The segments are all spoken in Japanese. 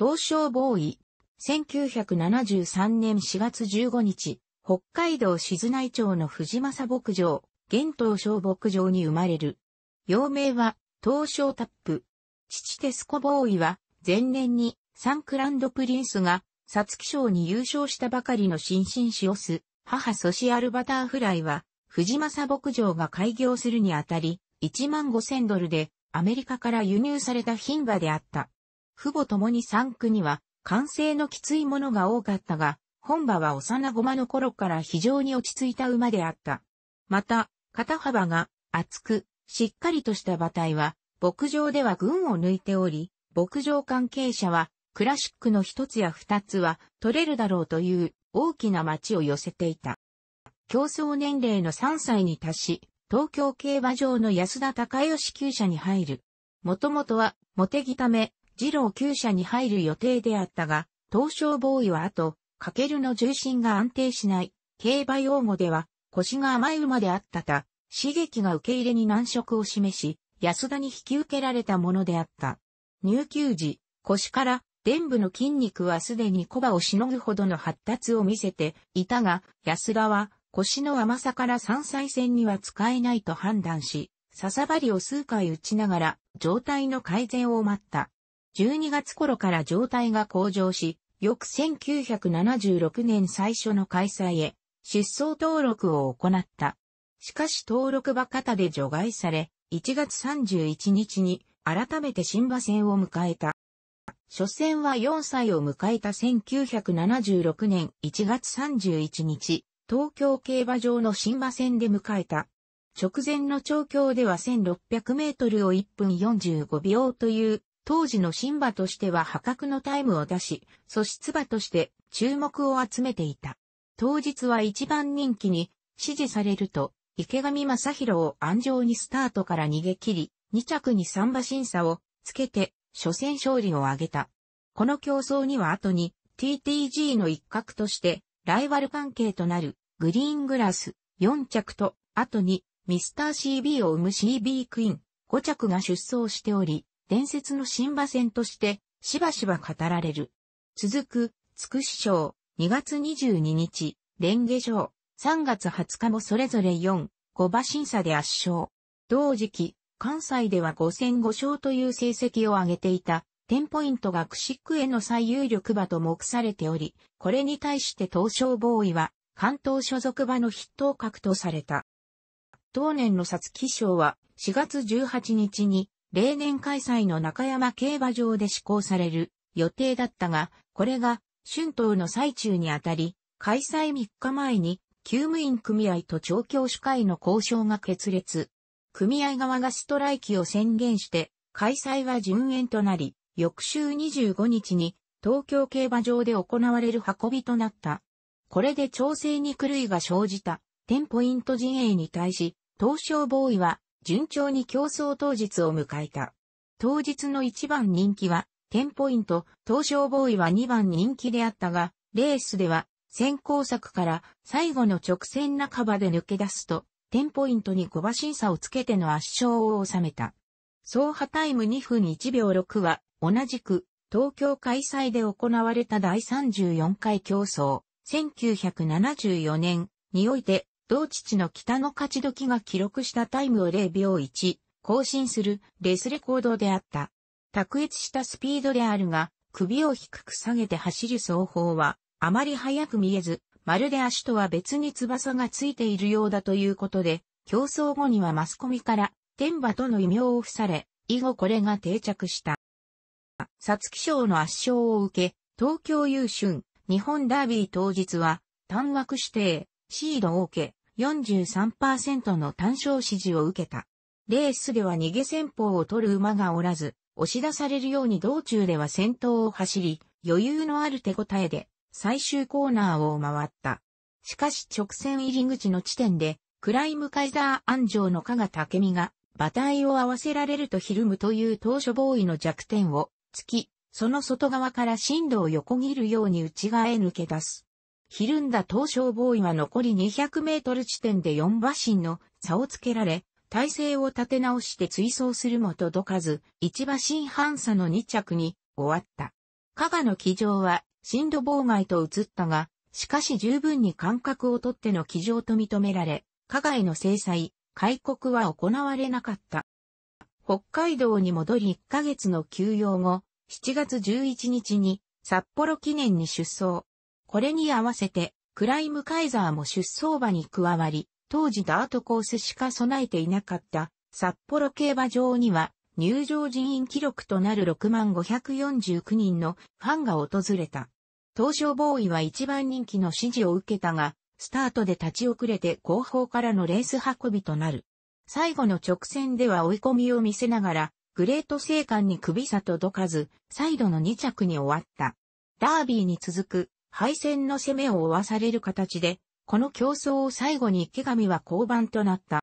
東証ボーイ、1973年4月15日、北海道静内町の藤正牧場、現東証牧場に生まれる。幼名は、東証タップ。父テスコボーイは、前年に、サンクランドプリンスが、サツキ賞に優勝したばかりの新進士。オス、母ソシアルバターフライは、藤正牧場が開業するにあたり、1万5000ドルで、アメリカから輸入された品馬であった。父母ともに三区には、完成のきついものが多かったが、本馬は幼駒の頃から非常に落ち着いた馬であった。また、肩幅が厚く、しっかりとした馬体は、牧場では群を抜いており、牧場関係者は、クラシックの一つや二つは取れるだろうという大きな町を寄せていた。競争年齢の3歳に達し、東京競馬場の安田隆義厩舎に入る。もともとは、モテギため、二郎厩舎に入る予定であったが、東証ボーイは後、かけるの重心が安定しない、競馬用語では、腰が甘い馬であったた、刺激が受け入れに難色を示し、安田に引き受けられたものであった。入球時、腰から伝部の筋肉はすでにコバをしのぐほどの発達を見せていたが、安田は腰の甘さから三歳線には使えないと判断し、笹針を数回打ちながら状態の改善を待った。12月頃から状態が向上し、翌1976年最初の開催へ、失踪登録を行った。しかし登録馬方で除外され、1月31日に改めて新馬戦を迎えた。初戦は4歳を迎えた1976年1月31日、東京競馬場の新馬戦で迎えた。直前の調教では1600メートルを1分45秒という当時の新馬としては破格のタイムを出し、素質馬として注目を集めていた。当日は一番人気に支持されると、池上正宏を安城にスタートから逃げ切り、2着に3馬審査をつけて、初戦勝利を挙げた。この競争には後に TTG の一角として、ライバル関係となるグリーングラス4着と、後にミスター CB を生む CB クイーン5着が出走しており、伝説の新馬戦として、しばしば語られる。続く、つくし賞、2月22日、蓮華賞、3月20日もそれぞれ4、5馬審査で圧勝。同時期、関西では5戦5勝という成績を上げていた、テンポイントがクシックへの最有力馬と目されており、これに対して東証ボーイは、関東所属馬の筆頭格とされた。当年の皐月賞は4月18日に例年開催の中山競馬場で施行される予定だったが、これが春闘の最中にあたり、開催3日前に、休務員組合と調教師会の交渉が決裂。組合側がストライキを宣言して、開催は順延となり、翌週25日に東京競馬場で行われる運びとなった。これで調整に狂いが生じた、1ポイント陣営に対し、東証防衛は順調に競争当日を迎えた。当日の1番人気は、10ポイント、東証ボーイは2番人気であったが、レースでは、先行策から最後の直線半ばで抜け出すと、10ポイントに小馬審査をつけての圧勝を収めた。総破タイム2分1秒6は、同じく、東京開催で行われた第34回競争、1974年において、同父の北の勝時が記録したタイムを0秒1、更新するレースレコードであった。卓越したスピードであるが、首を低く下げて走る走法は、あまり速く見えず、まるで足とは別に翼がついているようだということで、競争後にはマスコミから、天馬との異名を付され、以後これが定着した。皐月賞の圧勝を受け、東京優春、日本ダービー当日は、単枠指定、シードを受け、43%の単勝支持を受けた。レースでは逃げ戦法を取る馬がおらず、押し出されるように道中では先頭を走り、余裕のある手応えで最終コーナーを回った。しかし直線入り口の地点で、クライムカイザー安城の加賀武美が馬体を合わせられるとひるむという当初ボーイの弱点を突き、その外側から進路を横切るように内側へ抜け出す。ひるんだ東証ボーイは残り200メートル地点で4馬身の差をつけられ、体勢を立て直して追走するも届かず、1馬身半差の2着に終わった。加賀の騎乗は、震度妨害と移ったが、しかし十分に間隔をとっての騎乗と認められ、加賀への制裁、開国は行われなかった。北海道に戻り1ヶ月の休養後、7月11日に札幌記念に出走。これに合わせて、クライムカイザーも出走馬に加わり、当時ダートコースしか備えていなかった札幌競馬場には入場人員記録となる6549人のファンが訪れた。東証ボーイは一番人気の支持を受けたが、スタートで立ち遅れて後方からのレース運びとなる。最後の直線では追い込みを見せながら、グレート生還に首差届どかず、再度の2着に終わった。ダービーに続く敗戦の攻めを負わされる形で、この競争を最後に池上は降板となった。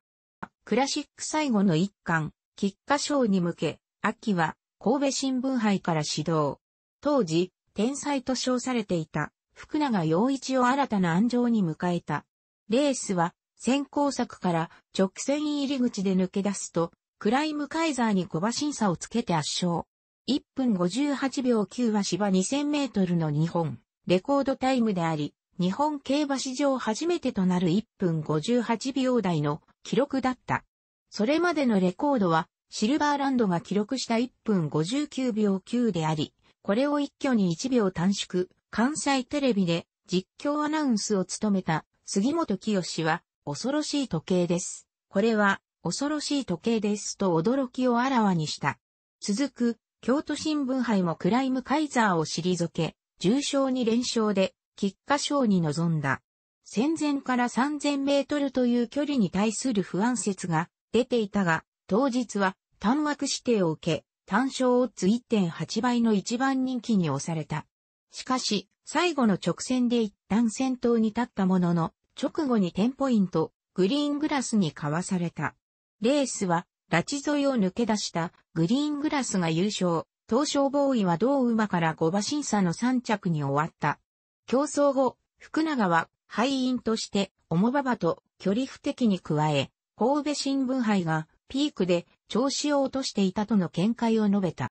クラシック最後の一巻、菊花賞に向け、秋は神戸新聞杯から始動。当時、天才と称されていた福永陽一を新たな安城に迎えた。レースは先行策から直線入り口で抜け出すと、クライムカイザーに小馬審査をつけて圧勝。1分58秒9は芝2000メートルの日本。レコードタイムであり、日本競馬史上初めてとなる1分58秒台の記録だった。それまでのレコードは、シルバーランドが記録した1分59秒9であり、これを一挙に1秒短縮、関西テレビで実況アナウンスを務めた杉本清は、恐ろしい時計です。これは、恐ろしい時計ですと驚きをあらわにした。続く、京都新聞杯もクライムカイザーを退け、重賞に連勝で、菊花賞に臨んだ。戦前から3000メートルという距離に対する不安説が出ていたが、当日は単枠指定を受け、単勝オッズ1.8倍の一番人気に押された。しかし、最後の直線で一旦先頭に立ったものの、直後にテンポイント、グリーングラスにかわされた。レースは、拉致沿いを抜け出したグリーングラスが優勝。東証ボーイは同馬から5馬審査の3着に終わった。競争後、福永は敗因として、重馬場と距離不適に加え、神戸新聞杯がピークで調子を落としていたとの見解を述べた。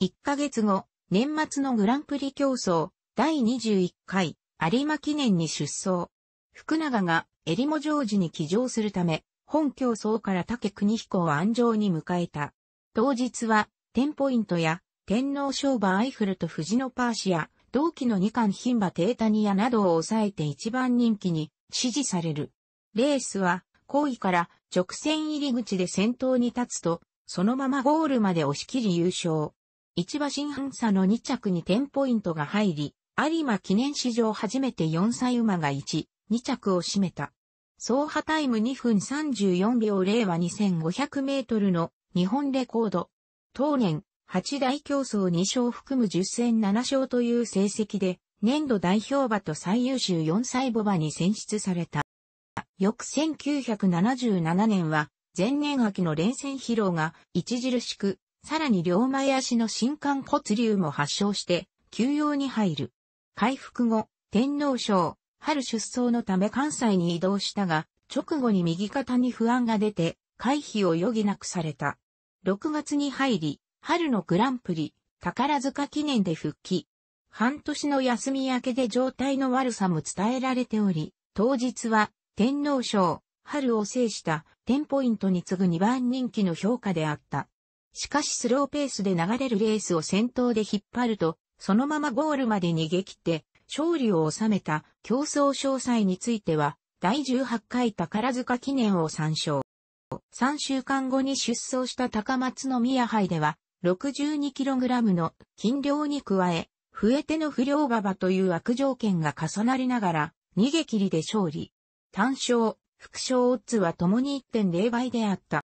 1ヶ月後、年末のグランプリ競争第21回有馬記念に出走。福永が襟裳城寺に騎乗するため、本競争から竹邦彦を安城に迎えた。当日はテンポイントや天皇賞馬アイフルと藤のパーシア、同期の二冠牝馬テータニアなどを抑えて一番人気に支持される。レースは後位から直線入り口で先頭に立つと、そのままゴールまで押し切り優勝。一馬新半差の2着に10ポイントが入り、有馬記念史上初めて4歳馬が1、2着を占めた。総破タイム2分34秒0は2500メートルの日本レコード。当年、八大競争二勝含む十戦七勝という成績で、年度代表馬と最優秀四歳母馬に選出された。翌1977年は、前年秋の連戦疲労が著しく、さらに両前足の新刊骨流も発症して、休養に入る。回復後、天皇賞、春出走のため関西に移動したが、直後に右肩に不安が出て、回避を余儀なくされた。6月に入り、春のグランプリ、宝塚記念で復帰。半年の休み明けで状態の悪さも伝えられており、当日は天皇賞、春を制したテンポイントに次ぐ2番人気の評価であった。しかしスローペースで流れるレースを先頭で引っ張ると、そのままゴールまで逃げ切って、勝利を収めた競争詳細については、第18回宝塚記念を参照。3週間後に出走した高松宮杯では、62kg の金量に加え、笛手の不良馬場という悪条件が重なりながら、逃げ切りで勝利。単勝、副賞オッズは共に1.0倍であった。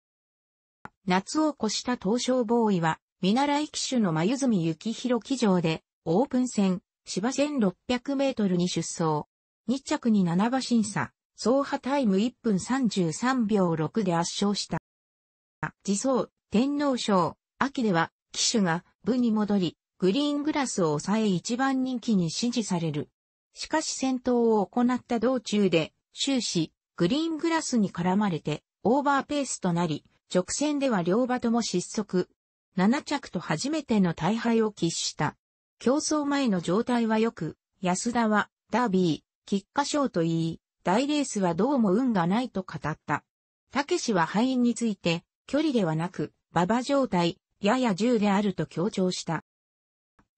夏を越した東証ボーイは、見習い騎手の眉住幸広騎乗で、オープン戦、芝1600メートルに出走。2着に7馬審査、走破タイム1分33秒6で圧勝した。自走、天皇賞、秋では、騎手が部に戻り、グリーングラスを抑え一番人気に支持される。しかし戦闘を行った道中で、終始、グリーングラスに絡まれて、オーバーペースとなり、直線では両馬とも失速。7着と初めての大敗を喫した。競争前の状態は良く、安田は、ダービー、喫下賞といい、大レースはどうも運がないと語った。たけしは敗因について、距離ではなく、馬場状態、やや銃であると強調した。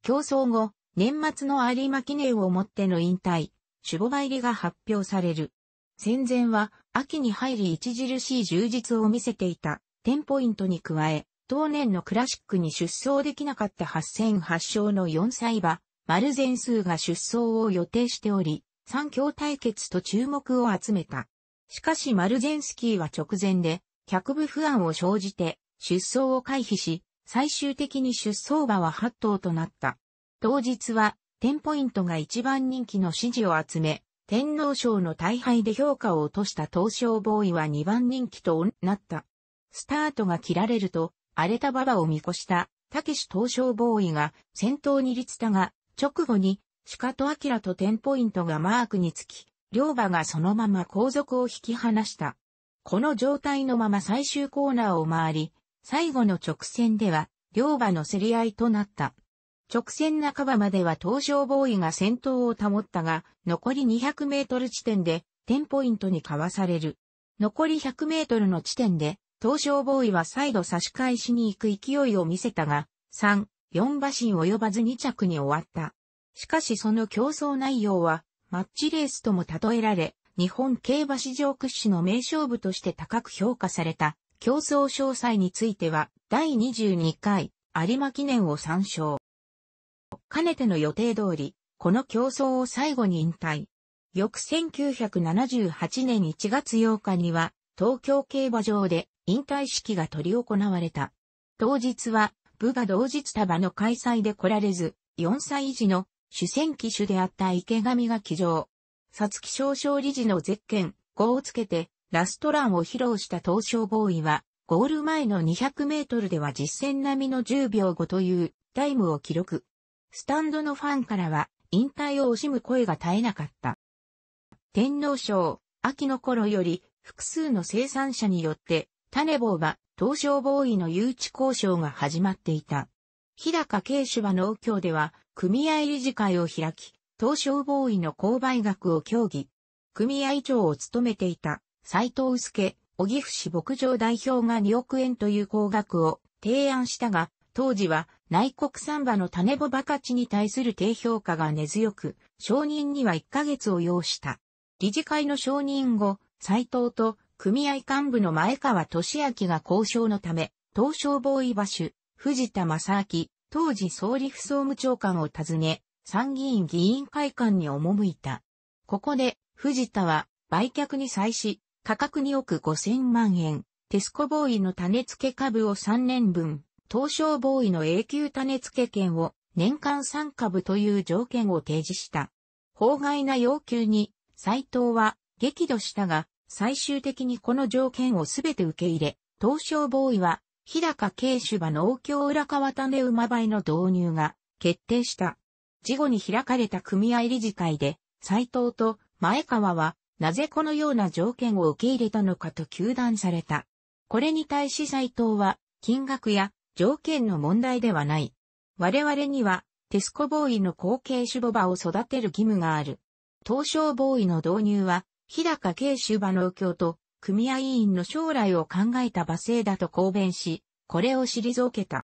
競争後、年末の有馬記念をもっての引退、守護入りが発表される。戦前は、秋に入り著しい充実を見せていた、テンポイントに加え、当年のクラシックに出走できなかった8戦8勝の4歳馬、丸全数が出走を予定しており、三強対決と注目を集めた。しかしマルゼンスキーは直前で、客部不安を生じて、出走を回避し、最終的に出走馬は8頭となった。当日は、テンポイントが一番人気の支持を集め、天皇賞の大敗で評価を落とした東証ボーイは2番人気となった。スタートが切られると、荒れた馬場を見越した、たけし東証ボーイが先頭に立つたが、直後に鹿と明とテンポイントがマークにつき、両馬がそのまま後続を引き離した。この状態のまま最終コーナーを回り、最後の直線では、両馬の競り合いとなった。直線半ばまでは東証ボーイが先頭を保ったが、残り200メートル地点で、テンポイントにかわされる。残り100メートルの地点で、東証ボーイは再度差し返しに行く勢いを見せたが、3、4馬身及ばず2着に終わった。しかしその競争内容は、マッチレースとも例えられ、日本競馬史上屈指の名勝負として高く評価された、競争詳細については、第22回有馬記念を参照。かねての予定通り、この競争を最後に引退。翌1978年1月8日には、東京競馬場で引退式が取り行われた。当日は、部が同日束の開催で来られず、4歳児の主戦機種であった池上が騎乗。さつき少将理事のゼッケン5をつけて、ラストランを披露した東証ボーイは、ゴール前の200メートルでは実戦並みの10秒5というタイムを記録。スタンドのファンからは、引退を惜しむ声が絶えなかった。天皇賞、秋の頃より、複数の生産者によって、種棒は、東証ボーイの誘致交渉が始まっていた。日高慶主は農協では、組合理事会を開き、東証防衛の購買額を協議。組合長を務めていた斎藤介、小岐阜市牧場代表が2億円という高額を提案したが、当時は内国産馬の種子。バかちに対する低評価が根強く、承認には1ヶ月を要した。理事会の承認後、斎藤と組合幹部の前川俊明が交渉のため、東証防衛場馬主、藤田正明、当時総理府総務長官を訪ね、参議院議員会館に赴いた。ここで、藤田は、売却に際し、価格2億5000万円、テスコボーイの種付け株を3年分、東証ボーイの永久種付け券を年間3株という条件を提示した。法外な要求に、斎藤は激怒したが、最終的にこの条件をすべて受け入れ、東証ボーイは日高慶主馬農協裏川種馬への導入が決定した。事後に開かれた組合理事会で、斎藤と前川は、なぜこのような条件を受け入れたのかと求断された。これに対し斎藤は、金額や条件の問題ではない。我々には、テスコボーイの後継種ボバを育てる義務がある。東証ボーイの導入は、日高慶主馬農協と組合委員の将来を考えた罵声だと公弁し、これを退けた。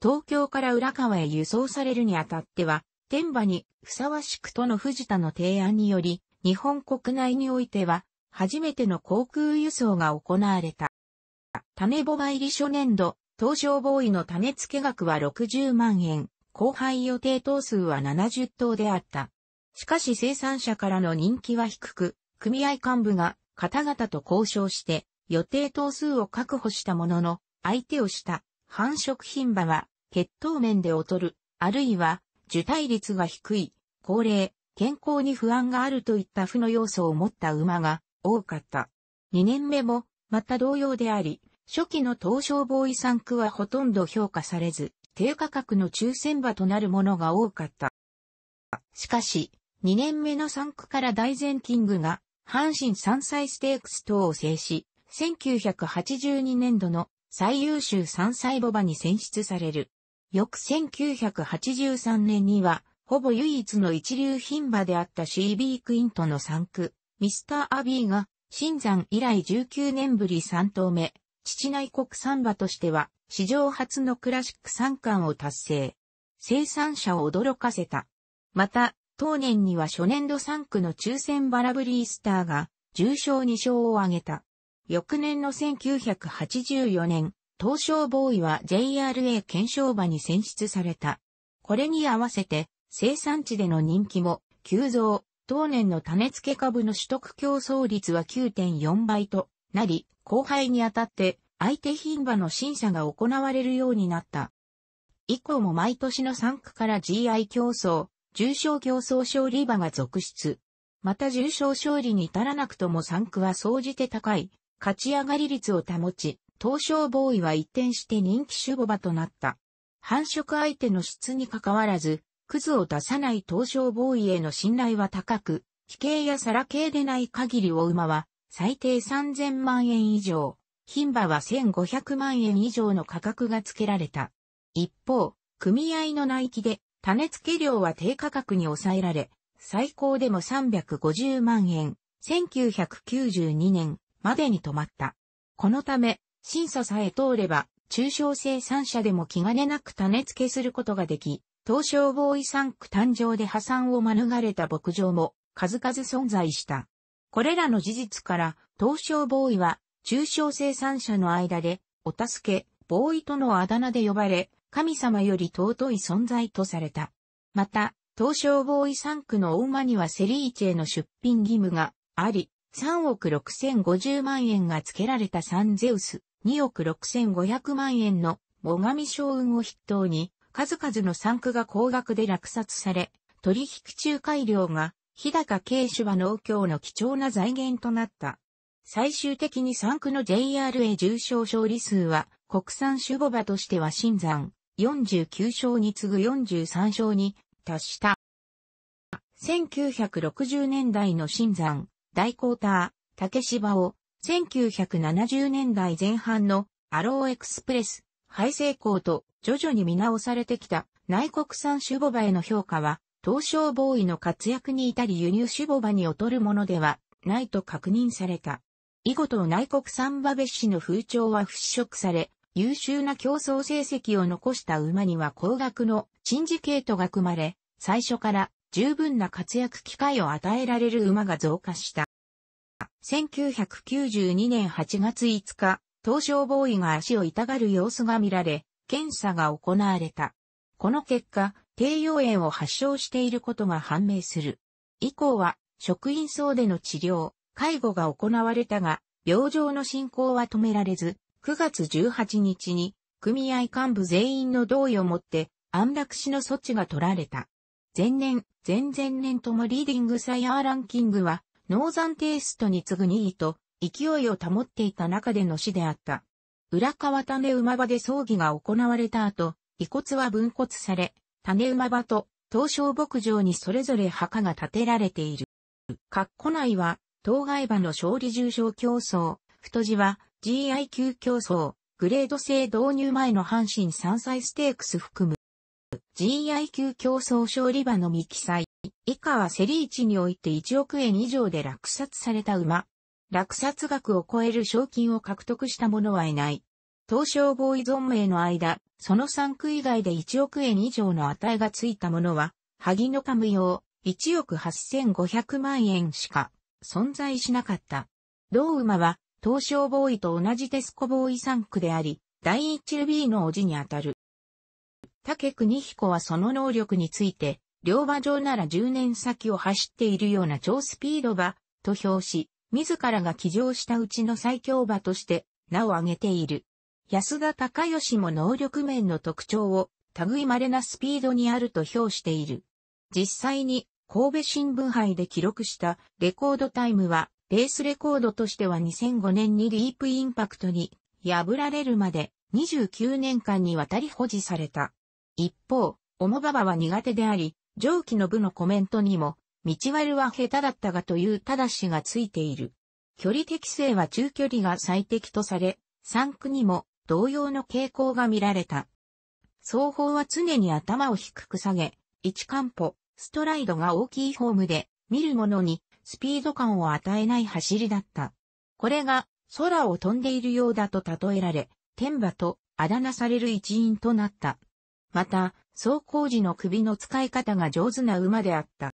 東京から浦河へ輸送されるにあたっては、天馬にふさわしくとの藤田の提案により、日本国内においては、初めての航空輸送が行われた。種母入り初年度、東証ボーイの種付け額は60万円、後輩予定等数は70等であった。しかし生産者からの人気は低く、組合幹部が方々と交渉して予定等数を確保したものの、相手をした繁殖品馬は血統面で劣る、あるいは受胎率が低い、高齢、健康に不安があるといった負の要素を持った馬が多かった。2年目もまた同様であり、初期の東証ボーイ産区はほとんど評価されず、低価格の抽選馬となるものが多かった。しかし、2年目の産区から大前キングが阪神山菜ステークス等を制し、1982年度の最優秀山菜母馬に選出される。翌1983年には、ほぼ唯一の一流品馬であった CB クイントの3区、ミスター・アビーが、新山以来19年ぶり3頭目、父内国産馬としては、史上初のクラシック3冠を達成。生産者を驚かせた。また、当年には初年度3区の抽選バラブリースターが、重賞2勝を挙げた。翌年の1984年、東証ボーイは JRA 検証馬に選出された。これに合わせて、生産地での人気も急増、当年の種付け株の取得競争率は9.4倍となり、後輩にあたって相手品馬の審査が行われるようになった。以降も毎年の3区から GI 競争、重症競争勝利場が続出。また重症勝利に至らなくとも3区は総じて高い、勝ち上がり率を保ち、東証ボーイは一転して人気守護場となった。繁殖相手の質に関わらず、クズを出さない東証ボーイへの信頼は高く、非型や皿系でない限りお馬は最低3000万円以上、牝馬は1500万円以上の価格が付けられた。一方、組合の内規で種付け料は低価格に抑えられ、最高でも350万円、1992年までに止まった。このため、審査さえ通れば、中小生産者でも気兼ねなく種付けすることができ、東証ボーイ産区誕生で破産を免れた牧場も数々存在した。これらの事実から、東証ボーイは中小生産者の間で、お助け、ボーイとのあだ名で呼ばれ、神様より尊い存在とされた。また、東証ボーイ3区の大間にはセリーチェの出品義務があり、3億6050万円が付けられたサンゼウス、2億6500万円の最上将軍を筆頭に、数々の産区が高額で落札され、取引仲介料が、日高慶主は農協の貴重な財源となった。最終的に産区の JRA 重症勝利数は、国産種母馬としては新山、49勝に次ぐ43勝に達した。1960年代の新山、大コーター、竹芝を、1970年代前半のアローエクスプレス、廃成功と徐々に見直されてきた内国産守ボバへの評価は、東証ボーイの活躍に至り輸入種ボバに劣るものではないと確認された。以後と内国産馬別氏の風潮は払拭され、優秀な競争成績を残した馬には高額のチンジケートが組まれ、最初から十分な活躍機会を与えられる馬が増加した。1992年8月5日、東証ボーイが足を痛がる様子が見られ、検査が行われた。この結果、低用炎を発症していることが判明する。以降は、職員層での治療、介護が行われたが、病状の進行は止められず、9月18日に組合幹部全員の同意をもって安楽死の措置が取られた。前年、前々年ともリーディングサイヤーランキングは、ノーザンテイストに次ぐ2位と、勢いを保っていた中での死であった。浦川種馬場で葬儀が行われた後、遺骨は分骨され、種馬場と東証牧場にそれぞれ墓が建てられている。括弧内は、当該馬の勝利重賞競争、太字は GIQ 競争、グレード制導入前の阪神山菜ステークス含む。GIQ 競争勝利馬の未記載。以下はセリーチにおいて1億円以上で落札された馬。落札額を超える賞金を獲得した者はいない。東証ーイ存命の間、その3区以外で1億円以上の値がついた者は、萩のカム用、1億8500万円しか存在しなかった。同馬は東証ボーイと同じテスコボーイ3区であり、第一ルビーの叔父にあたる。竹国彦はその能力について、両馬場なら10年先を走っているような超スピード馬、と評し、自らが騎乗したうちの最強馬として、名を挙げている。安田隆義も能力面の特徴を、類稀なスピードにあると評している。実際に、神戸新聞杯で記録したレコードタイムは、レースレコードとしては2005年にディープインパクトに破られるまで29年間にわたり保持された。一方、オモババは苦手であり、上記の部のコメントにも、道割は下手だったがというただしがついている。距離適正は中距離が最適とされ、3区にも同様の傾向が見られた。双方は常に頭を低く下げ、一カンポ、ストライドが大きいフォームで、見る者にスピード感を与えない走りだった。これが空を飛んでいるようだと例えられ、天馬とあだ名される一員となった。また、走行時の首の使い方が上手な馬であった。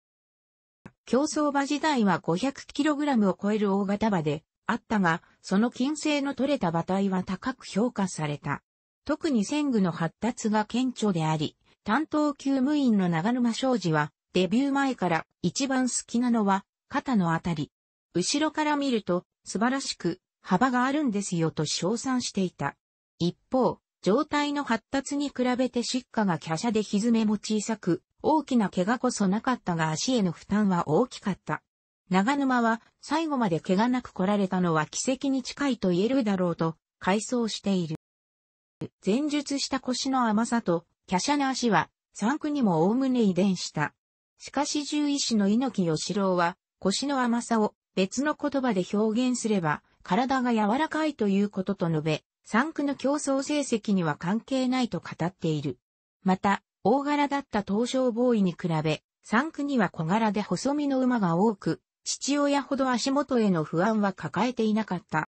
競争馬時代は 500kg を超える大型馬であったが、その金星の取れた馬体は高く評価された。特に戦具の発達が顕著であり、担当級務員の長沼昌司は、デビュー前から一番好きなのは肩のあたり。後ろから見ると、素晴らしく、幅があるんですよと称賛していた。一方、状態の発達に比べて疾荷が華奢でひずめも小さく、大きな怪我こそなかったが足への負担は大きかった。長沼は最後まで怪我なく来られたのは奇跡に近いと言えるだろうと、回想している。前述した腰の甘さと、華奢な足は、三区にも概ね遺伝した。しかし獣医師の猪木義郎は、腰の甘さを別の言葉で表現すれば、体が柔らかいということと述べ、産区の競争成績には関係ないと語っている。また、大柄だった東証ボーイに比べ、産区には小柄で細身の馬が多く、父親ほど足元への不安は抱えていなかった。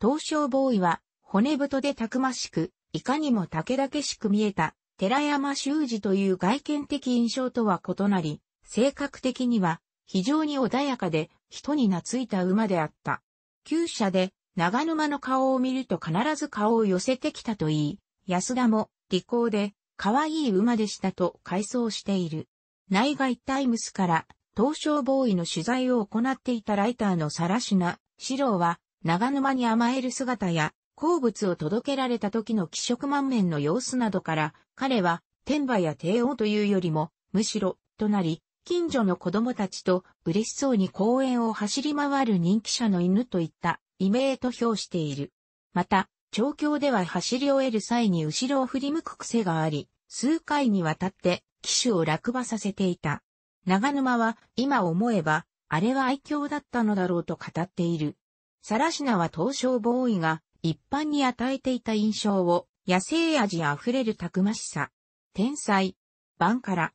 東証ボーイは、骨太でたくましく、いかにも竹だけしく見えた、寺山修司という外見的印象とは異なり、性格的には、非常に穏やかで、人に懐いた馬であった。旧車で、長沼の顔を見ると必ず顔を寄せてきたといい、安田も、利口で、可愛い馬でしたと回想している。内外タイムスから、東証ボーイの取材を行っていたライターのサラシナ、シローは、長沼に甘える姿や、好物を届けられた時の気色満面の様子などから、彼は、天馬や帝王というよりも、むしろ、となり、近所の子供たちと嬉しそうに公園を走り回る人気者の犬といった異名と評している。また、調教では走り終える際に後ろを振り向く癖があり、数回にわたって騎手を落馬させていた。長沼は今思えば、あれは愛嬌だったのだろうと語っている。サラシナは東証ボーイが一般に与えていた印象を野生味あふれるたくましさ、天才、番から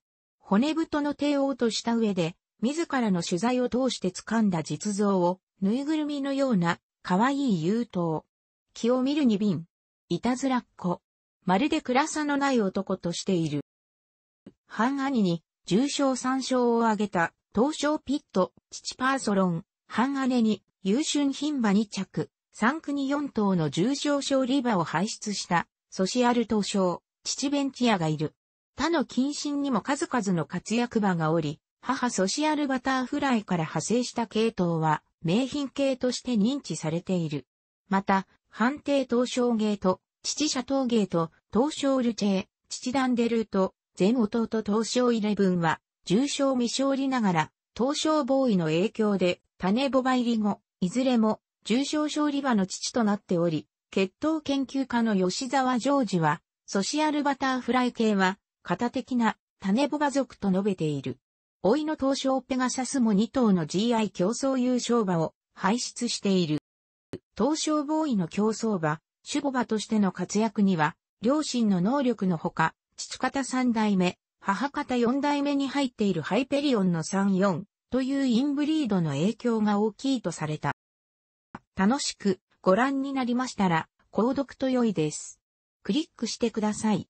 骨太の帝王とした上で、自らの取材を通して掴んだ実像を、ぬいぐるみのような、可愛い優等。気を見るに瓶。いたずらっ子。まるで暗さのない男としている。半兄に、重傷三照を挙げた、東証ピット、父パーソロン、半姉に、優春品馬二着、三国四等の重傷症リバを輩出した、ソシアル東証、父ベンティアがいる。他の近親にも数々の活躍場がおり、母ソシアルバターフライから派生した系統は、名品系として認知されている。また、判定東証芸と、父シャトー芸と、東証ルチェ、父ダンデルート、全弟東証イレブンは、重症未勝利ながら、東証ボーイの影響で、種ボバ入り後、いずれも、重症勝利場の父となっており、血統研究家の吉沢ジョージは、ソシアルバターフライ系は、型的な種ボガ族と述べている。老いの東証ペガサスも2頭の GI 競争優勝馬を輩出している。東証ボーイの競争馬、守護馬としての活躍には、両親の能力のほか、父方三代目、母方4代目に入っているハイペリオンの34というインブリードの影響が大きいとされた。楽しくご覧になりましたら、購読と良いです。クリックしてください。